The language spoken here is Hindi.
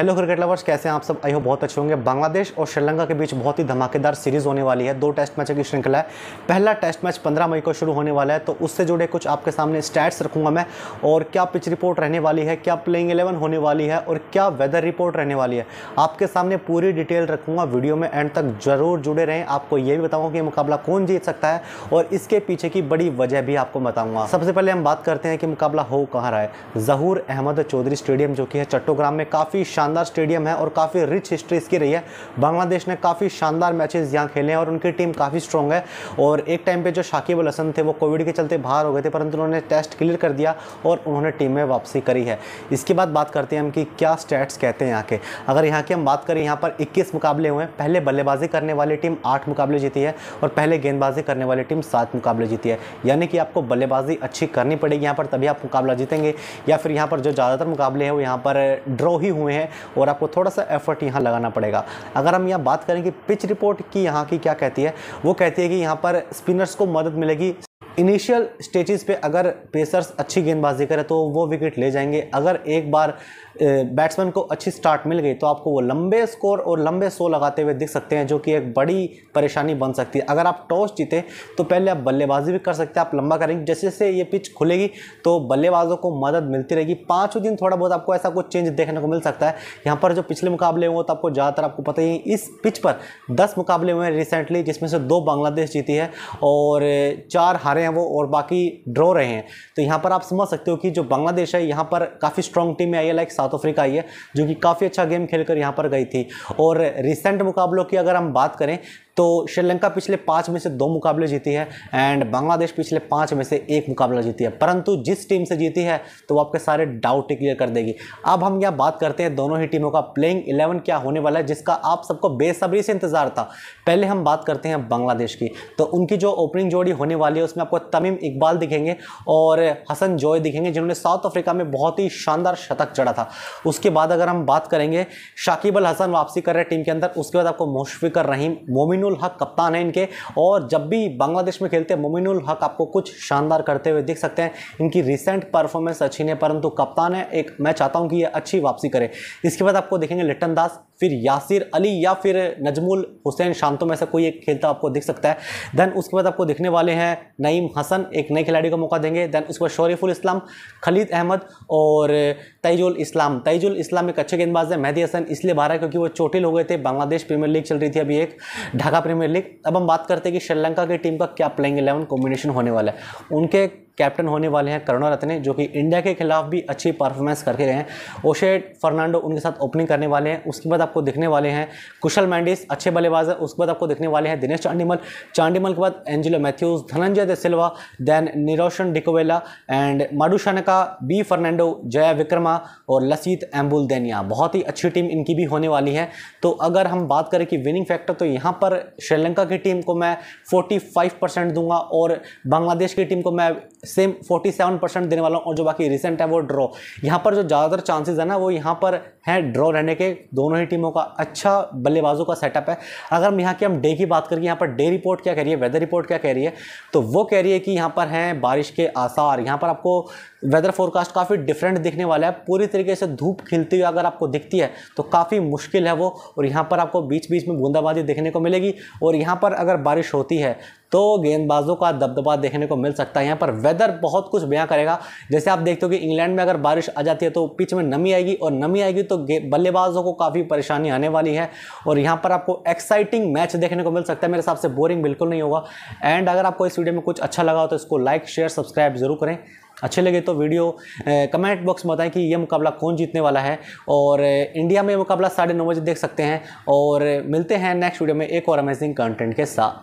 हेलो क्रिकेट लवर्स कैसे हैं आप सब आई हो बहुत अच्छे होंगे बांग्लादेश और श्रीलंका के बीच बहुत ही धमाकेदार सीरीज होने वाली है दो टेस्ट मैचों की श्रृंखला है पहला टेस्ट मैच 15 मई को शुरू होने वाला है तो उससे जुड़े कुछ आपके सामने स्टैट्स रखूंगा मैं और क्या पिच रिपोर्ट रहने वाली है क्या प्लेइंग एलेवन होने वाली है और क्या वेदर रिपोर्ट रहने वाली है आपके सामने पूरी डिटेल रखूंगा वीडियो में एंड तक जरूर जुड़े रहें आपको ये भी बताऊँगा कि मुकाबला कौन जीत सकता है और इसके पीछे की बड़ी वजह भी आपको बताऊँगा सबसे पहले हम बात करते हैं कि मुकाबला हो कहाँ रहा है जहूर अहमद चौधरी स्टेडियम जो कि है चट्टोग्राम में काफ़ी शानदार शानदार स्टेडियम है और काफ़ी रिच हिस्ट्री इसकी रही है बांग्लादेश ने काफ़ी शानदार मैचेस यहाँ खेले हैं और उनकी टीम काफ़ी स्ट्रॉन्ग है और एक टाइम पे जो शाकिब अल हसन थे वो कोविड के चलते बाहर हो गए थे परंतु उन्होंने टेस्ट क्लियर कर दिया और उन्होंने टीम में वापसी करी है इसके बाद बात करते हैं हम कि क्या स्टैट्स कहते हैं यहाँ के अगर यहाँ की हम बात करें यहाँ पर इक्कीस मुकाबले हुए हैं पहले बल्लेबाजी करने वाली टीम आठ मुकाबले जीती है और पहले गेंदबाजी करने वाली टीम सात मुकाबले जीती है यानी कि आपको बल्लेबाजी अच्छी करनी पड़ेगी यहाँ पर तभी आप मुकाबला जीतेंगे या फिर यहाँ पर जो ज़्यादातर मुकाबले हैं वो यहाँ पर ड्रॉ ही हुए हैं और आपको थोड़ा सा एफर्ट यहाँ लगाना पड़ेगा अगर हम यहाँ बात करें कि पिच रिपोर्ट की यहाँ की क्या कहती है वो कहती है कि यहाँ पर स्पिनर्स को मदद मिलेगी इनिशियल स्टेजेस पे अगर पेसर्स अच्छी गेंदबाजी करें तो वो विकेट ले जाएंगे अगर एक बार बैट्समैन को अच्छी स्टार्ट मिल गई तो आपको वो लंबे स्कोर और लंबे सो लगाते हुए दिख सकते हैं जो कि एक बड़ी परेशानी बन सकती है अगर आप टॉस जीते तो पहले आप बल्लेबाजी भी कर सकते हैं आप लंबा करेंगे जैसे जैसे ये पिच खुलेगी तो बल्लेबाजों को मदद मिलती रहेगी पाँचों दिन थोड़ा बहुत आपको ऐसा कुछ चेंज देखने को मिल सकता है यहाँ पर जो पिछले मुकाबले हुए तो आपको ज़्यादातर आपको पता ही इस पिच पर दस मुकाबले हुए हैं रिसेंटली जिसमें से दो बांग्लादेश जीती है और चार हारे वो और बाकी ड्रॉ रहे हैं तो यहाँ पर आप समझ सकते हो कि जो बांग्लादेश है यहाँ पर काफ़ी स्ट्रॉन्ग टीम आई है लाइक साउथ अफ्रीका आई है जो कि काफ़ी अच्छा गेम खेलकर यहाँ पर गई थी और रिसेंट मुकाबलों की अगर हम बात करें तो श्रीलंका पिछले पाँच में से दो मुकाबले जीती है एंड बांग्लादेश पिछले पाँच में से एक मुकाबला जीती है परंतु जिस टीम से जीती है तो वो आपके सारे डाउट क्लियर कर देगी अब हम यहाँ बात करते हैं दोनों ही टीमों का प्लेइंग इलेवन क्या होने वाला है जिसका आप सबको बेसब्री से इंतजार था पहले हम बात करते हैं बांग्लादेश की तो उनकी जो ओपनिंग जोड़ी होने वाली है उसमें आपको तमीम इकबाल दिखेंगे और हसन जॉय दिखेंगे जिन्होंने साउथ अफ्रीका में बहुत ही शानदार शतक चढ़ा था उसके बाद अगर हम बात करेंगे शाकिब अल हसन वापसी कर रहे टीम के अंदर उसके बाद आपको मुशफिकर रहीम मोमिन मोमिनुल हक कप्तान है इनके और जब भी बांग्लादेश में खेलते हैं मोमिनुल हक आपको कुछ शानदार करते हुए दिख सकते हैं इनकी रिसेंट परफॉर्मेंस अच्छी नहीं परंतु कप्तान है एक मैं चाहता हूँ कि ये अच्छी वापसी करे इसके बाद आपको देखेंगे लिट्टन दास फिर यासिर अली या फिर नजमुल हुसैन शांतों में से कोई एक खेलता आपको दिख सकता है देन उसके बाद आपको दिखने वाले हैं नईम हसन एक नए खिलाड़ी को मौका देंगे देन उसके बाद शौरीफुल इस्लाम खलीद अहमद और तैजुल इस्लाम तैजुल इस्लाम एक अच्छे गेंदबाज है मेहदी हसन इसलिए बाहर है क्योंकि वो चोटिल हो गए थे बांग्लादेश प्रीमियर लीग चल रही थी अभी एक ढाका ढाका प्रीमियर लीग अब हम बात करते हैं कि श्रीलंका की टीम का क्या प्लेइंग इलेवन कॉम्बिनेशन होने वाला है उनके कैप्टन होने वाले हैं करुणा रत्ने जो कि इंडिया के खिलाफ भी अच्छी परफॉर्मेंस करके रहे हैं ओशे फर्नांडो उनके साथ ओपनिंग करने वाले हैं उसके बाद आपको दिखने वाले हैं कुशल मैंडिस अच्छे बल्लेबाज है उसके बाद आपको दिखने वाले हैं दिनेश चांडीमल चांडीमल के बाद एंजिलो मैथ्यूज धनंजय दे सिल्वा देन निरोशन डिकोवेला एंड माडू शानका बी फर्नांडो जया विक्रमा और लसीत एम्बुल देनिया बहुत ही अच्छी टीम इनकी भी होने वाली है तो अगर हम बात करें कि विनिंग फैक्टर तो यहाँ पर श्रीलंका की टीम को मैं फोर्टी परसेंट दूंगा और बांग्लादेश की टीम को मैं सेम 47 परसेंट देने वाला हूँ और जो बाकी रिसेंट है वो ड्रॉ यहाँ पर जो ज़्यादातर चांसेस है ना वो यहाँ पर हैं ड्रॉ रहने के दोनों ही टीमों का अच्छा बल्लेबाजों का सेटअप है अगर हम यहाँ की हम डे की बात करें यहाँ पर डे रिपोर्ट क्या कह रही है वेदर रिपोर्ट क्या कह रही है तो वो कह रही है कि यहाँ पर हैं बारिश के आसार यहाँ पर आपको वेदर फोरकास्ट काफ़ी डिफरेंट दिखने वाला है पूरी तरीके से धूप खिलती हुई अगर आपको दिखती है तो काफ़ी मुश्किल है वो और यहाँ पर आपको बीच बीच में बूंदाबांदी देखने को मिलेगी और यहाँ पर अगर बारिश होती है तो गेंदबाजों का दबदबा देखने को मिल सकता है यहाँ पर वेदर बहुत कुछ बयां करेगा जैसे आप देखते हो कि इंग्लैंड में अगर बारिश आ जाती है तो पिच में नमी आएगी और नमी आएगी तो बल्लेबाजों को काफ़ी परेशानी आने वाली है और यहाँ पर आपको एक्साइटिंग मैच देखने को मिल सकता है मेरे हिसाब से बोरिंग बिल्कुल नहीं होगा एंड अगर आपको इस वीडियो में कुछ अच्छा लगा हो तो इसको लाइक शेयर सब्सक्राइब जरूर करें अच्छे लगे तो वीडियो कमेंट बॉक्स में बताएं कि ये मुकाबला कौन जीतने वाला है और इंडिया में मुकाबला साढ़े नौ बजे देख सकते हैं और मिलते हैं नेक्स्ट वीडियो में एक और अमेजिंग कंटेंट के साथ